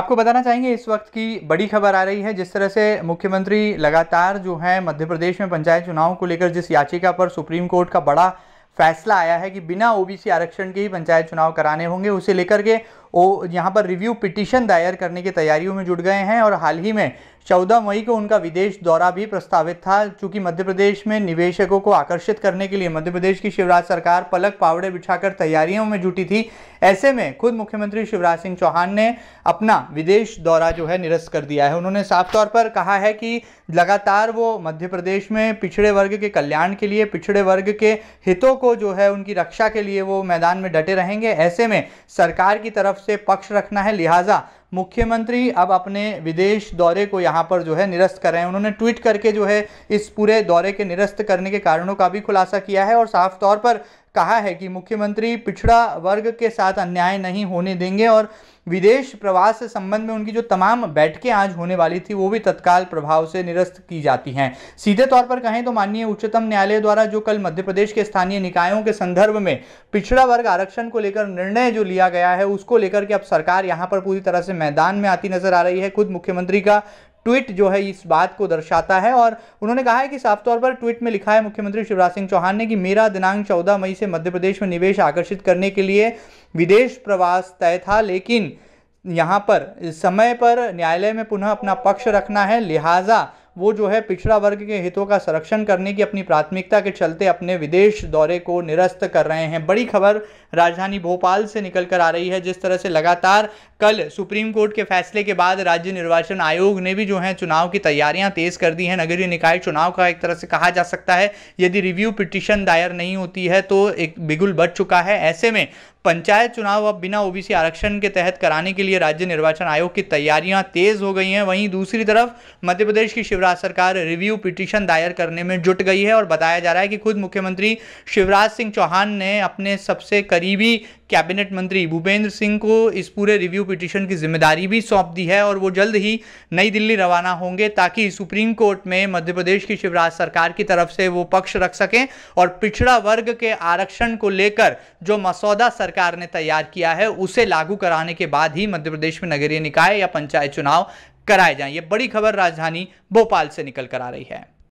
आपको बताना चाहेंगे इस वक्त की बड़ी खबर आ रही है जिस तरह से मुख्यमंत्री लगातार जो है मध्य प्रदेश में पंचायत चुनाव को लेकर जिस याचिका पर सुप्रीम कोर्ट का बड़ा फैसला आया है कि बिना ओबीसी आरक्षण के ही पंचायत चुनाव कराने होंगे उसे लेकर के वो यहाँ पर रिव्यू पिटिशन दायर करने की तैयारियों में जुट गए हैं और हाल ही में 14 मई को उनका विदेश दौरा भी प्रस्तावित था चूँकि मध्य प्रदेश में निवेशकों को आकर्षित करने के लिए मध्य प्रदेश की शिवराज सरकार पलक पावड़े बिछाकर तैयारियों में जुटी थी ऐसे में खुद मुख्यमंत्री शिवराज सिंह चौहान ने अपना विदेश दौरा जो है निरस्त कर दिया है उन्होंने साफ तौर पर कहा है कि लगातार वो मध्य प्रदेश में पिछड़े वर्ग के कल्याण के लिए पिछड़े वर्ग के हितों को जो है उनकी रक्षा के लिए वो मैदान में डटे रहेंगे ऐसे में सरकार की तरफ तरफ से पक्ष रखना है लिहाजा मुख्यमंत्री अब अपने विदेश दौरे को यहाँ पर जो है निरस्त कर रहे हैं उन्होंने ट्वीट करके जो है इस पूरे दौरे के निरस्त करने के कारणों का भी खुलासा किया है और साफ तौर पर कहा है कि मुख्यमंत्री पिछड़ा वर्ग के साथ अन्याय नहीं होने देंगे और विदेश प्रवास से संबंध में उनकी जो तमाम बैठकें आज होने वाली थी वो भी तत्काल प्रभाव से निरस्त की जाती हैं सीधे तौर पर कहें तो माननीय उच्चतम न्यायालय द्वारा जो कल मध्य प्रदेश के स्थानीय निकायों के संदर्भ में पिछड़ा वर्ग आरक्षण को लेकर निर्णय जो लिया गया है उसको लेकर के अब सरकार यहाँ पर पूरी तरह से मैदान में आती नजर आ रही है खुद मुख्यमंत्री का ट्वीट जो है इस बात को दर्शाता है और उन्होंने कहा है कि साफ तौर पर ट्वीट में लिखा है मुख्यमंत्री शिवराज सिंह चौहान ने कि मेरा दिनांक 14 मई से मध्य प्रदेश में निवेश आकर्षित करने के लिए विदेश प्रवास तय था लेकिन यहाँ पर समय पर न्यायालय में पुनः अपना पक्ष रखना है लिहाजा वो जो है पिछड़ा वर्ग के हितों का संरक्षण करने की अपनी प्राथमिकता के चलते अपने विदेश दौरे को निरस्त कर रहे हैं बड़ी खबर राजधानी भोपाल से निकल कर आ रही है जिस तरह से लगातार कल सुप्रीम कोर्ट के फैसले के बाद राज्य निर्वाचन आयोग ने भी जो है चुनाव की तैयारियां तेज कर दी हैं नगरीय निकाय चुनाव का एक तरह से कहा जा सकता है यदि रिव्यू पिटिशन दायर नहीं होती है तो एक बिगुल बच चुका है ऐसे में पंचायत चुनाव अब बिना ओबीसी आरक्षण के तहत कराने के लिए राज्य निर्वाचन आयोग की तैयारियां तेज हो गई हैं वहीं दूसरी तरफ मध्य प्रदेश की शिवराज सरकार रिव्यू पिटीशन दायर करने में जुट गई है और बताया जा रहा है कि खुद मुख्यमंत्री शिवराज सिंह चौहान ने अपने सबसे करीबी कैबिनेट मंत्री भूपेंद्र सिंह को इस पूरे रिव्यू पिटिशन की जिम्मेदारी भी सौंप दी है और वो जल्द ही नई दिल्ली रवाना होंगे ताकि सुप्रीम कोर्ट में मध्य प्रदेश की शिवराज सरकार की तरफ से वो पक्ष रख सकें और पिछड़ा वर्ग के आरक्षण को लेकर जो मसौदा सरकार ने तैयार किया है उसे लागू कराने के बाद ही मध्य प्रदेश में नगरीय निकाय या पंचायत चुनाव कराए जाएं ये बड़ी खबर राजधानी भोपाल से निकल कर आ रही है